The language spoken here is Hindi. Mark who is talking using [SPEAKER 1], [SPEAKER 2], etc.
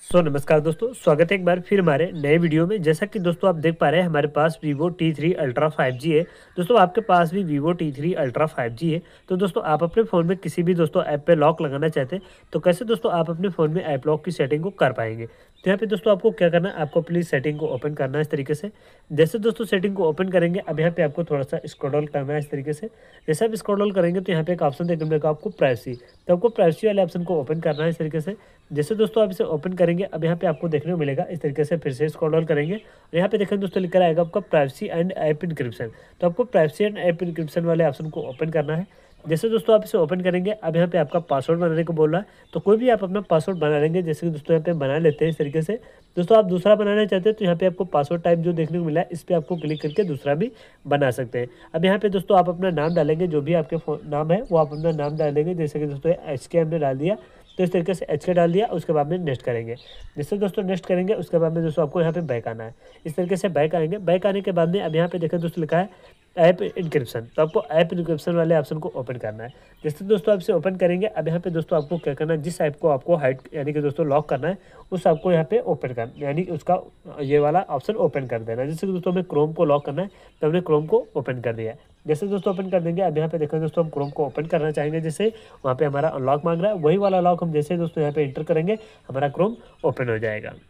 [SPEAKER 1] सो so, नमस्कार दोस्तों स्वागत है एक बार फिर हमारे नए वीडियो में जैसा कि दोस्तों आप देख पा रहे हैं हमारे पास Vivo T three ultra five G है दोस्तों आपके पास भी Vivo T three ultra five G है तो दोस्तों आप अपने फ़ोन में किसी भी दोस्तों ऐप पे लॉक लगाना चाहते हैं तो कैसे दोस्तों आप अपने फ़ोन में ऐप लॉक की सेटिंग को कर पाएंगे तो यहाँ पे दोस्तों आपको क्या करना है आपको प्लीज़ सेटिंग को ओपन करना है इस तरीके से जैसे दोस्तों सेटिंग को ओपन करेंगे अब यहाँ पे आपको थोड़ा सा स्क्रॉल करना है इस तरीके से जैसे आप स्क्रॉल करेंगे तो यहाँ पे एक ऑप्शन देखने मिलेगा आपको प्राइवेसी तो आपको प्राइवेसी वाले ऑप्शन को ओपन करना है इस तरीके से जैसे दोस्तों आप इसे ओपन करेंगे अब यहाँ पे आपको देखने को मिलेगा इस तरीके से फिर से स्क्रॉल करेंगे और यहाँ पे देखें दोस्तों लिखा आएगा आपका प्राइवेसी एंड ऐप इनक्रिप्शन तो आपको प्राइवेसी एंड ऐप इनक्रिप्शन वाले ऑप्शन को ओपन करना है जैसे दोस्तों आप इसे ओपन करेंगे अब यहाँ पे आपका पासवर्ड बनाने को बोल रहा है तो कोई भी आप अपना पासवर्ड बना लेंगे जैसे कि दोस्तों यहाँ पे बना लेते हैं इस तरीके से दोस्तों आप दूसरा बनाना चाहते हैं तो यहाँ पे आपको पासवर्ड टाइप जो देखने को मिला है इस पर आपको क्लिक करके दूसरा भी बना सकते हैं अब यहाँ पे दोस्तों आप अपना नाम डालेंगे जो भी आपके नाम है वो आप अपना नाम डालेंगे जैसे कि दोस्तों एच के हमने डाल दिया तो इस तरीके से एच के डाल दिया उसके बाद में नेक्स्ट करेंगे जैसे दोस्तों नेक्स्ट करेंगे उसके बाद में दोस्तों आपको यहाँ पे बैक आना है इस तरीके से बैक आएंगे बैक आने के बाद में अब यहाँ पे देखें दोस्तों लिखा है ऐप इंक्रिप्शन तो आपको ऐप इंक्रिप्शन वाले ऑप्शन को ओपन करना है जैसे दोस्तों आप इसे ओपन करेंगे अब यहाँ पे दोस्तों आपको क्या करना है जिस ऐप को आपको हाइट यानी कि दोस्तों लॉक करना है उस ऐप को यहाँ पे ओपन करना यानी उसका ये वाला ऑप्शन ओपन कर देना है जैसे कि दोस्तों हमें क्रोम को लॉक करना है तो हमने क्रोम को ओपन कर दिया जैसे दोस्तों ओपन कर देंगे अब यहाँ पे देखेंगे दोस्तों हम क्रोम को ओपन करना चाहेंगे जैसे वहाँ पर हमारा लॉक मांग रहा है वही वाला लॉक हम जैसे दोस्तों यहाँ पर इंटर करेंगे हमारा क्रोम ओपन हो जाएगा